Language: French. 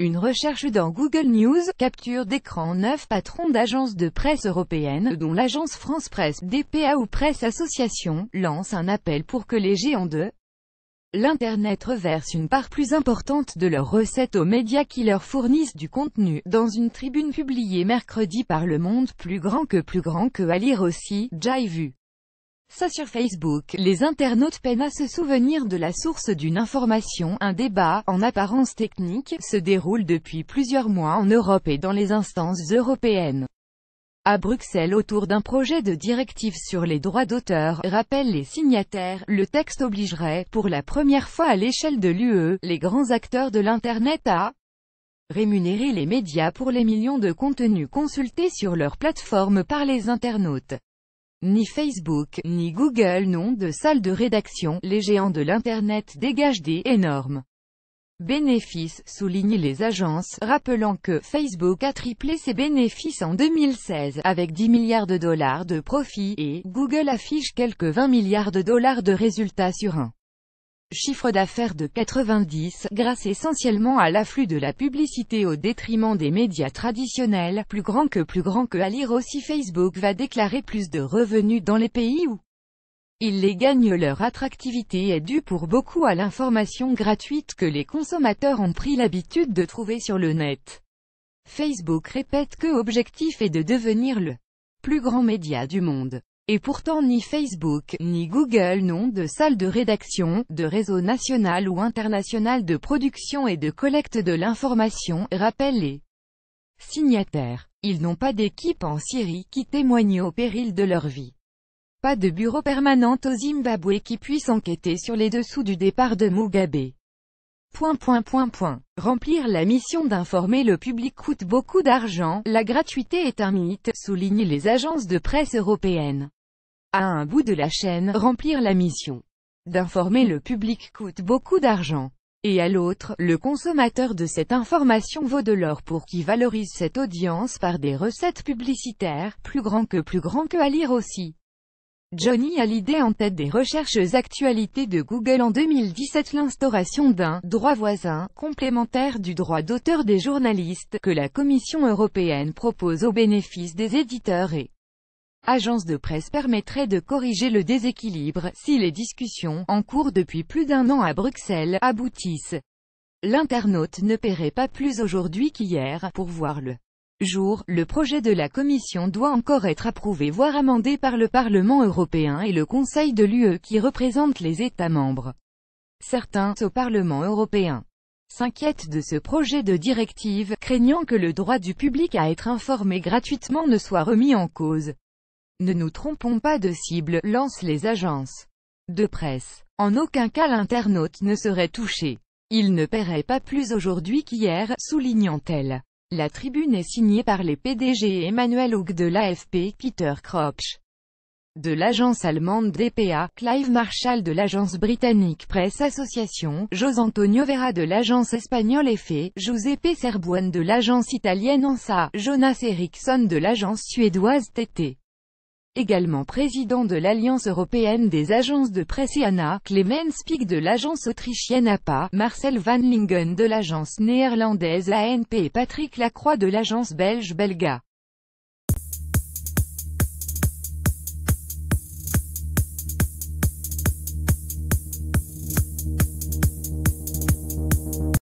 Une recherche dans Google News capture d'écran neuf patrons d'agences de presse européennes, dont l'agence France Presse, DPA ou Presse Association, lance un appel pour que les géants de l'Internet reversent une part plus importante de leurs recettes aux médias qui leur fournissent du contenu. Dans une tribune publiée mercredi par Le Monde, plus grand que plus grand que à lire aussi, Jai vu. Ça sur Facebook, les internautes peinent à se souvenir de la source d'une information, un débat, en apparence technique, se déroule depuis plusieurs mois en Europe et dans les instances européennes. À Bruxelles autour d'un projet de directive sur les droits d'auteur, rappellent les signataires, le texte obligerait, pour la première fois à l'échelle de l'UE, les grands acteurs de l'Internet à rémunérer les médias pour les millions de contenus consultés sur leur plateforme par les internautes. Ni Facebook, ni Google n'ont de salle de rédaction, les géants de l'Internet dégagent des « énormes » bénéfices, soulignent les agences, rappelant que Facebook a triplé ses bénéfices en 2016, avec 10 milliards de dollars de profits, et Google affiche quelques 20 milliards de dollars de résultats sur un chiffre d'affaires de 90 grâce essentiellement à l'afflux de la publicité au détriment des médias traditionnels, plus grand que plus grand que à lire aussi Facebook va déclarer plus de revenus dans les pays où il les gagnent leur attractivité est due pour beaucoup à l'information gratuite que les consommateurs ont pris l'habitude de trouver sur le net. Facebook répète que objectif est de devenir le plus grand média du monde. Et pourtant ni Facebook, ni Google n'ont de salle de rédaction, de réseau national ou international de production et de collecte de l'information, rappellent les signataires. Ils n'ont pas d'équipe en Syrie qui témoigne au péril de leur vie. Pas de bureau permanent au Zimbabwe qui puisse enquêter sur les dessous du départ de Mugabe. Point point point point. Remplir la mission d'informer le public coûte beaucoup d'argent, la gratuité est un mythe, soulignent les agences de presse européennes. À un bout de la chaîne, remplir la mission d'informer le public coûte beaucoup d'argent. Et à l'autre, le consommateur de cette information vaut de l'or pour qui valorise cette audience par des recettes publicitaires, plus grand que plus grand que à lire aussi. Johnny a l'idée en tête des recherches actualités de Google en 2017 l'instauration d'un « droit voisin » complémentaire du droit d'auteur des journalistes que la Commission européenne propose au bénéfice des éditeurs et agences de presse permettrait de corriger le déséquilibre si les discussions, en cours depuis plus d'un an à Bruxelles, aboutissent. L'internaute ne paierait pas plus aujourd'hui qu'hier, pour voir le Jour, le projet de la Commission doit encore être approuvé voire amendé par le Parlement européen et le Conseil de l'UE qui représente les États membres. Certains au Parlement européen s'inquiètent de ce projet de directive, craignant que le droit du public à être informé gratuitement ne soit remis en cause. Ne nous trompons pas de cible, lancent les agences de presse. En aucun cas l'internaute ne serait touché. Il ne paierait pas plus aujourd'hui qu'hier, soulignant-elle. La tribune est signée par les PDG Emmanuel Haug de l'AFP, Peter Kropsch. de l'agence allemande DPA, Clive Marshall de l'agence britannique Press Association, José Antonio Vera de l'agence espagnole EFE, Giuseppe Serbuan de l'agence italienne ANSA, Jonas Eriksson de l'agence suédoise TT également président de l'Alliance européenne des agences de presse ANA, Clemens Pieck de l'agence autrichienne APA, Marcel Van Lingen de l'agence néerlandaise ANP et Patrick Lacroix de l'agence belge Belga.